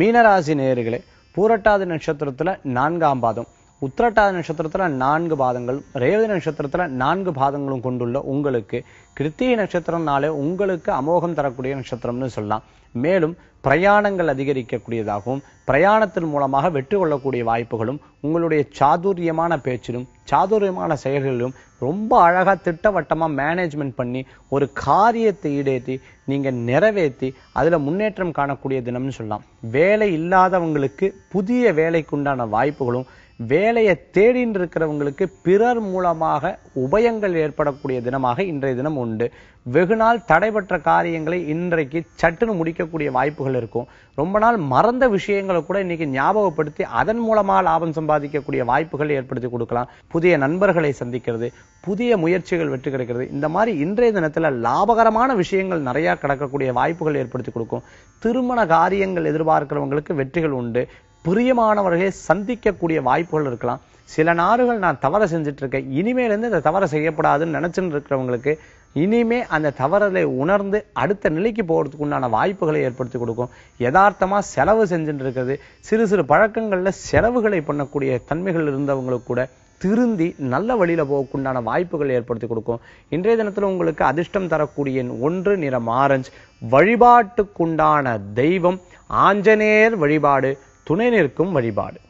மீனராசி நேயர்களே பூரட்டாதி நட்சத்திரத்தில் நான்காம் பாதம் உத்திரட்டாத நட்சத்திரத்தில் நான்கு பாதங்களும் ரேவதி நட்சத்திரத்தில் நான்கு பாதங்களும் கொண்டுள்ள உங்களுக்கு கிருத்திய நட்சத்திரம்னாலே உங்களுக்கு அமோகம் தரக்கூடிய நட்சத்திரம்னு சொல்லலாம் மேலும் பிரயாணங்கள் அதிகரிக்கக்கூடியதாகவும் பிரயாணத்தின் மூலமாக வெற்றி கொள்ளக்கூடிய வாய்ப்புகளும் உங்களுடைய சாதுரியமான பேச்சிலும் சாதுரியமான செயல்களிலும் ரொம்ப அழகாக திட்டவட்டமாக மேனேஜ்மெண்ட் பண்ணி ஒரு காரியத்தை ஈடேற்றி நீங்கள் நிறைவேற்றி அதில் முன்னேற்றம் காணக்கூடிய தினம்னு சொல்லலாம் வேலை இல்லாதவங்களுக்கு புதிய வேலைக்குண்டான வாய்ப்புகளும் வேலையை தேடின் இருக்கிறவங்களுக்கு பிறர் மூலமாக உபயங்கள் ஏற்படக்கூடிய தினமாக இன்றைய தினம் உண்டு வெகு நாள் தடைபற்ற காரியங்களை இன்றைக்கு சட்டுன்னு முடிக்கக்கூடிய வாய்ப்புகள் இருக்கும் ரொம்ப நாள் மறந்த விஷயங்களை கூட இன்னைக்கு ஞாபகப்படுத்தி அதன் மூலமாக லாபம் சம்பாதிக்கக்கூடிய வாய்ப்புகள் ஏற்படுத்தி கொடுக்கலாம் புதிய நண்பர்களை சந்திக்கிறது புதிய முயற்சிகள் வெற்றி கிடைக்கிறது இந்த மாதிரி இன்றைய தினத்தில் லாபகரமான விஷயங்கள் நிறையா கிடக்கக்கூடிய வாய்ப்புகள் ஏற்படுத்தி கொடுக்கும் திருமண காரியங்கள் எதிர்பார்க்கிறவங்களுக்கு வெற்றிகள் உண்டு பிரியமானவர்களை சந்திக்கக்கூடிய வாய்ப்புகள் இருக்கலாம் சில நாடுகள் நான் தவறை செஞ்சிட்ருக்கேன் இனிமேலேருந்து இந்த தவறை செய்யப்படாதுன்னு நினச்சின்னு இருக்கிறவங்களுக்கு இனிமே அந்த தவறலை உணர்ந்து அடுத்த நிலைக்கு போகிறதுக்கு உண்டான வாய்ப்புகளை ஏற்படுத்தி கொடுக்கும் யதார்த்தமாக செலவு செஞ்சுட்டு இருக்கிறது சிறு சிறு பழக்கங்களில் செலவுகளை பண்ணக்கூடிய தன்மைகள் இருந்தவங்களுக்கு கூட திருந்தி நல்ல வழியில் போகக்குண்டான வாய்ப்புகள் ஏற்படுத்தி கொடுக்கும் இன்றைய தினத்தில் உங்களுக்கு அதிர்ஷ்டம் தரக்கூடிய ஒன்று நிறம் ஆரஞ்சு வழிபாட்டுக்குண்டான தெய்வம் ஆஞ்சநேயர் வழிபாடு துணை நிற்கும் வழிபாடு